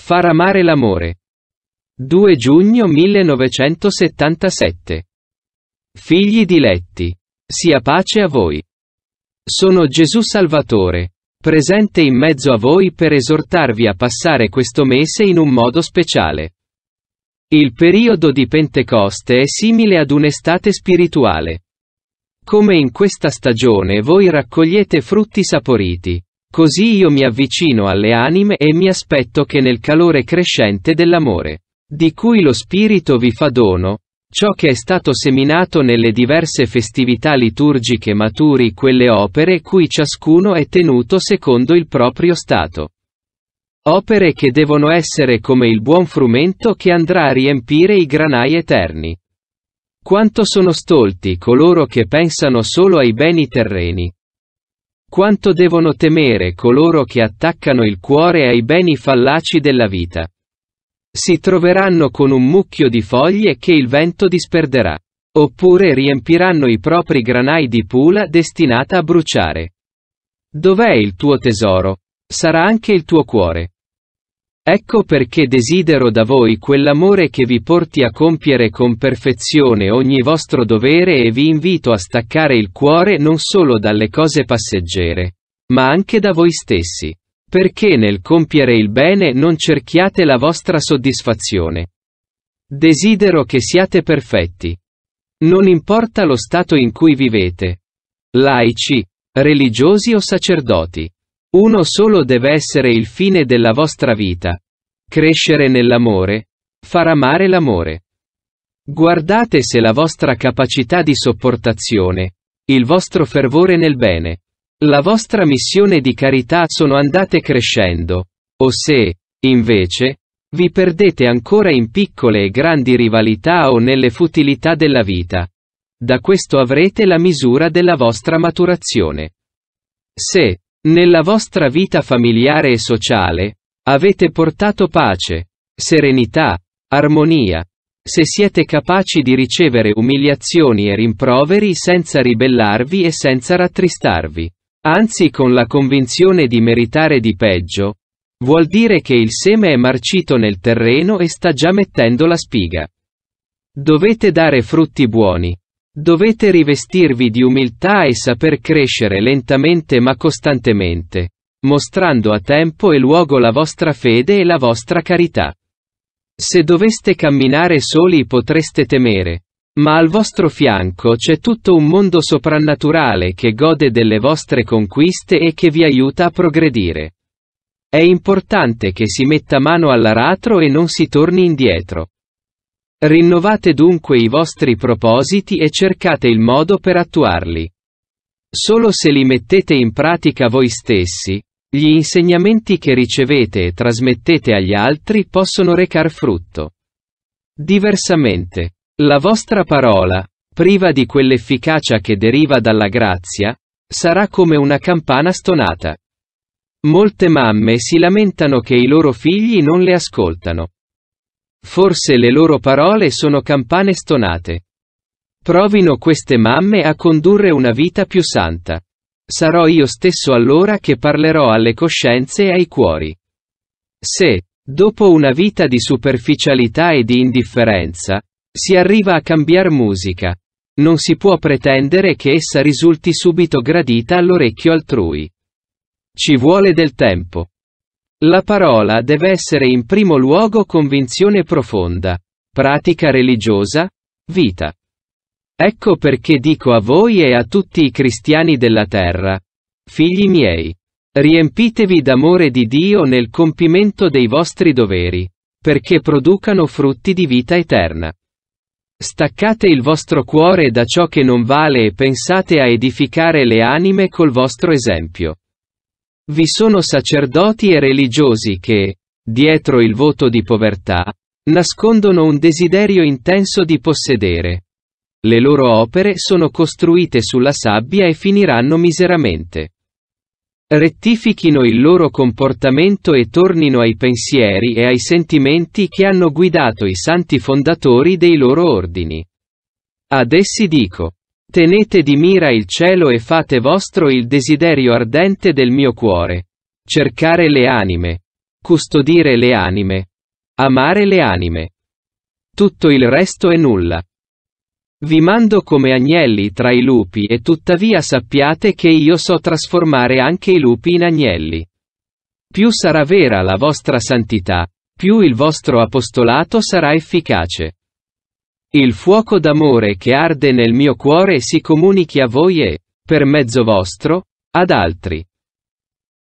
Far amare l'amore. 2 giugno 1977. Figli diletti. Sia pace a voi. Sono Gesù Salvatore, presente in mezzo a voi per esortarvi a passare questo mese in un modo speciale. Il periodo di Pentecoste è simile ad un'estate spirituale. Come in questa stagione voi raccogliete frutti saporiti. Così io mi avvicino alle anime e mi aspetto che nel calore crescente dell'amore, di cui lo Spirito vi fa dono, ciò che è stato seminato nelle diverse festività liturgiche maturi quelle opere cui ciascuno è tenuto secondo il proprio stato. Opere che devono essere come il buon frumento che andrà a riempire i granai eterni. Quanto sono stolti coloro che pensano solo ai beni terreni, quanto devono temere coloro che attaccano il cuore ai beni fallaci della vita. Si troveranno con un mucchio di foglie che il vento disperderà. Oppure riempiranno i propri granai di pula destinata a bruciare. Dov'è il tuo tesoro? Sarà anche il tuo cuore. Ecco perché desidero da voi quell'amore che vi porti a compiere con perfezione ogni vostro dovere e vi invito a staccare il cuore non solo dalle cose passeggere, ma anche da voi stessi. Perché nel compiere il bene non cerchiate la vostra soddisfazione. Desidero che siate perfetti. Non importa lo stato in cui vivete. Laici, religiosi o sacerdoti. Uno solo deve essere il fine della vostra vita. Crescere nell'amore, far amare l'amore. Guardate se la vostra capacità di sopportazione, il vostro fervore nel bene, la vostra missione di carità sono andate crescendo, o se, invece, vi perdete ancora in piccole e grandi rivalità o nelle futilità della vita. Da questo avrete la misura della vostra maturazione. Se, nella vostra vita familiare e sociale, avete portato pace, serenità, armonia, se siete capaci di ricevere umiliazioni e rimproveri senza ribellarvi e senza rattristarvi. Anzi con la convinzione di meritare di peggio, vuol dire che il seme è marcito nel terreno e sta già mettendo la spiga. Dovete dare frutti buoni, Dovete rivestirvi di umiltà e saper crescere lentamente ma costantemente, mostrando a tempo e luogo la vostra fede e la vostra carità. Se doveste camminare soli potreste temere, ma al vostro fianco c'è tutto un mondo soprannaturale che gode delle vostre conquiste e che vi aiuta a progredire. È importante che si metta mano all'aratro e non si torni indietro. Rinnovate dunque i vostri propositi e cercate il modo per attuarli. Solo se li mettete in pratica voi stessi, gli insegnamenti che ricevete e trasmettete agli altri possono recar frutto. Diversamente, la vostra parola, priva di quell'efficacia che deriva dalla grazia, sarà come una campana stonata. Molte mamme si lamentano che i loro figli non le ascoltano. Forse le loro parole sono campane stonate. Provino queste mamme a condurre una vita più santa. Sarò io stesso allora che parlerò alle coscienze e ai cuori. Se, dopo una vita di superficialità e di indifferenza, si arriva a cambiar musica, non si può pretendere che essa risulti subito gradita all'orecchio altrui. Ci vuole del tempo. La parola deve essere in primo luogo convinzione profonda, pratica religiosa, vita. Ecco perché dico a voi e a tutti i cristiani della terra, figli miei, riempitevi d'amore di Dio nel compimento dei vostri doveri, perché producano frutti di vita eterna. Staccate il vostro cuore da ciò che non vale e pensate a edificare le anime col vostro esempio. Vi sono sacerdoti e religiosi che, dietro il voto di povertà, nascondono un desiderio intenso di possedere. Le loro opere sono costruite sulla sabbia e finiranno miseramente. Rettifichino il loro comportamento e tornino ai pensieri e ai sentimenti che hanno guidato i santi fondatori dei loro ordini. Ad essi dico, Tenete di mira il cielo e fate vostro il desiderio ardente del mio cuore. Cercare le anime. Custodire le anime. Amare le anime. Tutto il resto è nulla. Vi mando come agnelli tra i lupi e tuttavia sappiate che io so trasformare anche i lupi in agnelli. Più sarà vera la vostra santità, più il vostro apostolato sarà efficace. Il fuoco d'amore che arde nel mio cuore si comunichi a voi e, per mezzo vostro, ad altri.